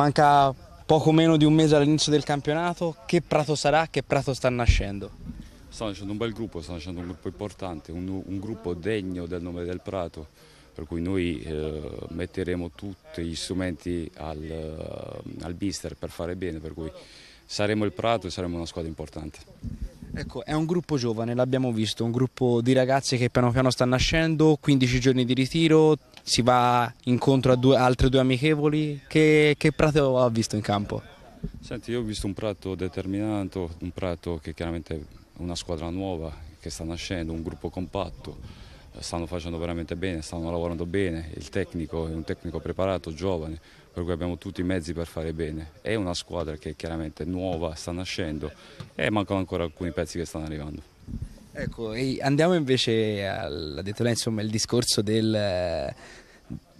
Manca poco meno di un mese all'inizio del campionato. Che Prato sarà? Che Prato sta nascendo? Sta nascendo un bel gruppo, sta nascendo un gruppo importante, un, un gruppo degno del nome del Prato, per cui noi eh, metteremo tutti gli strumenti al, eh, al bister per fare bene, per cui saremo il Prato e saremo una squadra importante. Ecco, è un gruppo giovane, l'abbiamo visto, un gruppo di ragazzi che piano piano sta nascendo, 15 giorni di ritiro, si va incontro a due, altre due amichevoli. Che, che prato ha visto in campo? Senti, io ho visto un prato determinato, un prato che chiaramente è una squadra nuova che sta nascendo, un gruppo compatto, stanno facendo veramente bene, stanno lavorando bene, il tecnico è un tecnico preparato, giovane, per cui abbiamo tutti i mezzi per fare bene. È una squadra che chiaramente è nuova, sta nascendo e mancano ancora alcuni pezzi che stanno arrivando. Ecco, andiamo invece al, là, insomma, il discorso del,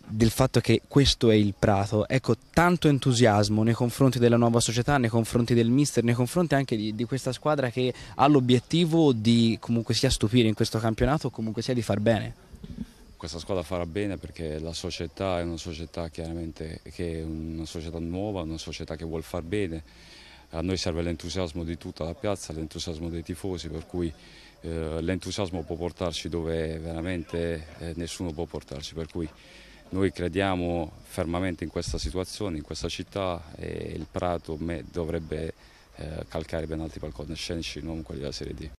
del fatto che questo è il Prato. Ecco, tanto entusiasmo nei confronti della nuova società, nei confronti del mister, nei confronti anche di, di questa squadra che ha l'obiettivo di comunque sia stupire in questo campionato, o comunque sia di far bene. Questa squadra farà bene perché la società è una società chiaramente che è una società nuova, una società che vuole far bene a noi serve l'entusiasmo di tutta la piazza, l'entusiasmo dei tifosi, per cui eh, l'entusiasmo può portarci dove veramente eh, nessuno può portarci, per cui noi crediamo fermamente in questa situazione, in questa città e il Prato dovrebbe eh, calcare ben altri palcoscenici, non quelli della Serie D.